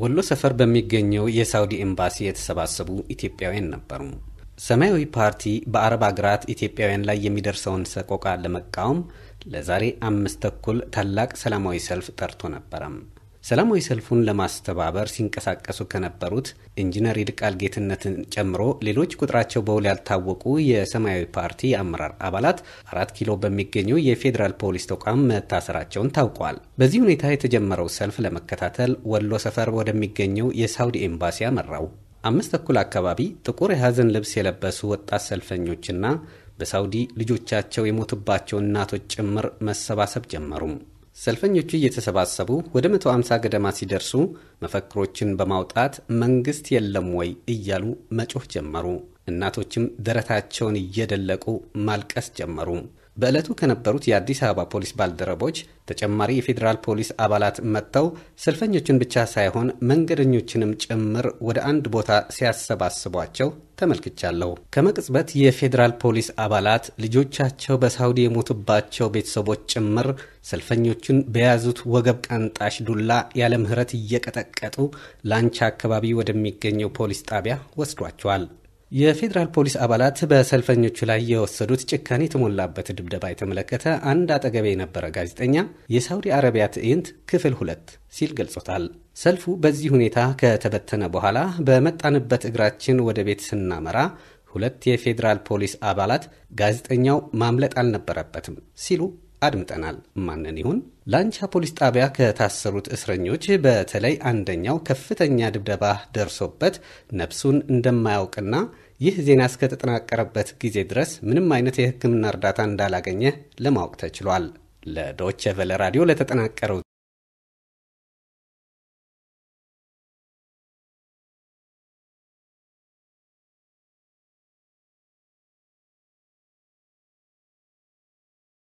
ወሎ ሰፈር በሚገኘው የሳውዲ ኤምባሲ የተሰባሰቡ ኢትዮጵያውያን ነበሩ። ሰማያዊ ፓርቲ በአረብ አገራት ኢትዮጵያውያን ላይ የሚደርሰውን ሰቆቃ ለመቃወም ለዛሬ አምስት ተኩል ታላቅ ሰላማዊ ሰልፍ ጠርቶ ነበረም። ሰላማዊ ሰልፉን ለማስተባበር ሲንቀሳቀሱ ከነበሩት ኢንጂነር ይልቃል ጌትነትን ጨምሮ ሌሎች ቁጥራቸው በውል ያልታወቁ የሰማያዊ ፓርቲ አመራር አባላት አራት ኪሎ በሚገኘው የፌዴራል ፖሊስ ተቋም መታሰራቸውን ታውቋል። በዚህ ሁኔታ የተጀመረው ሰልፍ ለመከታተል ወሎ ሰፈር ወደሚገኘው የሳውዲ ኤምባሲ አመራው። አምስት ተኩል አካባቢ ጥቁር የሐዘን ልብስ የለበሱ ወጣት ሰልፈኞችና በሳውዲ ልጆቻቸው የሞቱባቸው እናቶች ጭምር መሰባሰብ ጀመሩም። ሰልፈኞቹ እየተሰባሰቡ ወደ 150 ገደማ ሲደርሱ መፈክሮችን በማውጣት መንግሥት የለም ወይ እያሉ መጮህ ጀመሩ። እናቶችም ደረታቸውን እየደለቁ ማልቀስ ጀመሩ። በዕለቱ ከነበሩት የአዲስ አበባ ፖሊስ ባልደረቦች ተጨማሪ የፌዴራል ፖሊስ አባላት መጥተው ሰልፈኞችን ብቻ ሳይሆን መንገደኞችንም ጭምር ወደ አንድ ቦታ ሲያሰባስቧቸው ተመልክቻለሁ። ከመቅጽበት የፌዴራል ፖሊስ አባላት ልጆቻቸው በሳውዲ የሞቱባቸው ቤተሰቦች ጭምር ሰልፈኞቹን በያዙት ወገብ ቀንጣሽ ዱላ ያለ ምሕረት እየቀጠቀጡ ላንቻ አካባቢ ወደሚገኘው ፖሊስ ጣቢያ ወስዷቸዋል። የፌዴራል ፖሊስ አባላት በሰልፈኞቹ ላይ የወሰዱት ጭካኔ የተሞላበት ድብደባ የተመለከተ አንድ አጠገቤ የነበረ ጋዜጠኛ የሳውዲ አረቢያ ትዕይንት ክፍል ሁለት ሲል ገልጾታል። ሰልፉ በዚህ ሁኔታ ከተበተነ በኋላ በመጣንበት እግራችን ወደ ቤት ስናመራ ሁለት የፌዴራል ፖሊስ አባላት ጋዜጠኛው ማምለጥ አልነበረበትም ሲሉ አድምጠናል። ማንን ይሁን? ላንቻ ፖሊስ ጣቢያ ከታሰሩት እስረኞች በተለይ አንደኛው ከፍተኛ ድብደባ ደርሶበት ነፍሱን እንደማያውቅና ይህ ዜና እስከተጠናቀረበት ጊዜ ድረስ ምንም አይነት የሕክምና እርዳታ እንዳላገኘ ለማወቅ ተችሏል። ለዶቸ ቨለ ራዲዮ ለተጠናቀረው